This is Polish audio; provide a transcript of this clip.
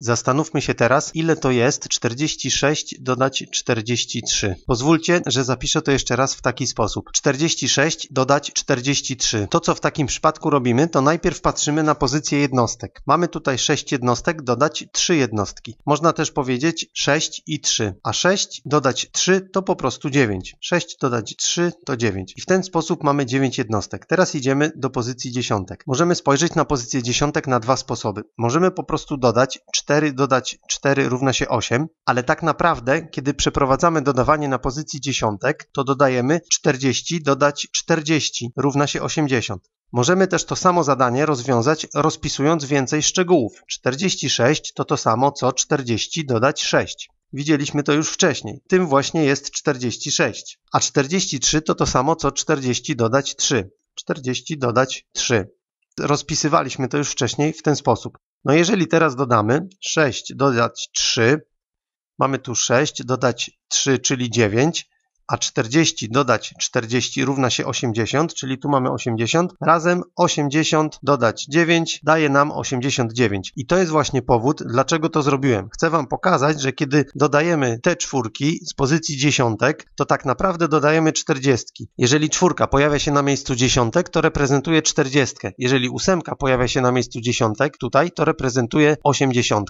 Zastanówmy się teraz, ile to jest 46 dodać 43. Pozwólcie, że zapiszę to jeszcze raz w taki sposób. 46 dodać 43. To, co w takim przypadku robimy, to najpierw patrzymy na pozycję jednostek. Mamy tutaj 6 jednostek, dodać 3 jednostki. Można też powiedzieć 6 i 3. A 6 dodać 3 to po prostu 9. 6 dodać 3 to 9. I w ten sposób mamy 9 jednostek. Teraz idziemy do pozycji dziesiątek. Możemy spojrzeć na pozycję dziesiątek na dwa sposoby. Możemy po prostu dodać 4 4 dodać 4 równa się 8, ale tak naprawdę, kiedy przeprowadzamy dodawanie na pozycji dziesiątek, to dodajemy 40 dodać 40 równa się 80. Możemy też to samo zadanie rozwiązać rozpisując więcej szczegółów. 46 to to samo co 40 dodać 6. Widzieliśmy to już wcześniej. Tym właśnie jest 46. A 43 to to samo co 40 dodać 3. 40 dodać 3. Rozpisywaliśmy to już wcześniej w ten sposób. No jeżeli teraz dodamy 6 dodać 3, mamy tu 6 dodać 3, czyli 9, a 40 dodać 40 równa się 80, czyli tu mamy 80, razem 80 dodać 9 daje nam 89. I to jest właśnie powód, dlaczego to zrobiłem. Chcę Wam pokazać, że kiedy dodajemy te czwórki z pozycji dziesiątek, to tak naprawdę dodajemy 40. Jeżeli czwórka pojawia się na miejscu dziesiątek, to reprezentuje 40. Jeżeli ósemka pojawia się na miejscu dziesiątek tutaj, to reprezentuje 80.